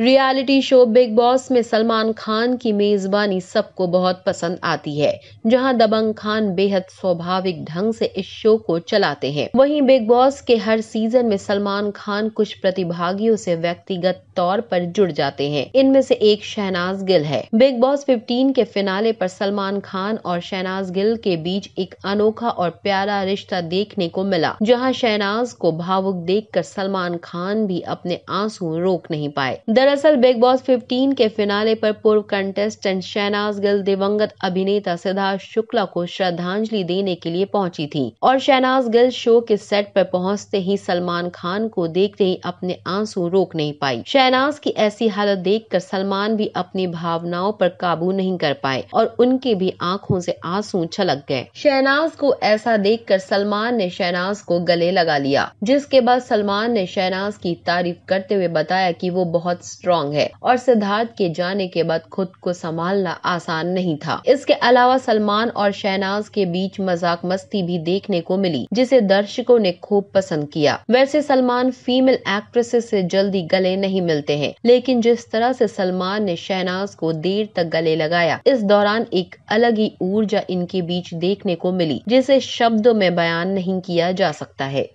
reality show big boss में सलमान खान की मेजबानी सबको बहुत पसंद आती है जहां दबंग खान बेहद स्वाभाविक ढंग से इस शो को चलाते हैं वहीं बिग बॉस के हर सीजन में सलमान खान कुछ प्रतिभागियों से व्यक्तिगत तौर पर जुड़ जाते हैं इनमें से एक शहनाज गिल है बिग बॉस 15 के फिनाले पर सलमान खान और शहनाज गिल के बीच एक अनोखा और प्यारा रिश्ता देखने को मिला जहाँ शहनाज को भावुक देख सलमान खान भी अपने आंसू रोक नहीं पाए दरअसल बिग बॉस 15 के फिनाले पर पूर्व कंटेस्टेंट शहनाज गिल दिवंगत अभिनेता सिद्धार्थ शुक्ला को श्रद्धांजलि देने के लिए पहुंची थी और शहनाज गिल शो के सेट पर पहुंचते ही सलमान खान को देखते ही अपने आंसू रोक नहीं पाई शहनाज की ऐसी हालत देखकर सलमान भी अपनी भावनाओं पर काबू नहीं कर पाए और उनके भी आंखों से आंसू छलक गए शहनाज को ऐसा देख सलमान ने शहनाज को गले लगा लिया जिसके बाद सलमान ने शहनाज की तारीफ करते हुए बताया की वो बहुत स्ट्रांग है और सिद्धार्थ के जाने के बाद खुद को संभालना आसान नहीं था इसके अलावा सलमान और शहनाज के बीच मजाक मस्ती भी देखने को मिली जिसे दर्शकों ने खूब पसंद किया वैसे सलमान फीमेल एक्ट्रेसेस से जल्दी गले नहीं मिलते हैं लेकिन जिस तरह से सलमान ने शहनाज को देर तक गले लगाया इस दौरान एक अलग ही ऊर्जा इनके बीच देखने को मिली जिसे शब्दों में बयान नहीं किया जा सकता है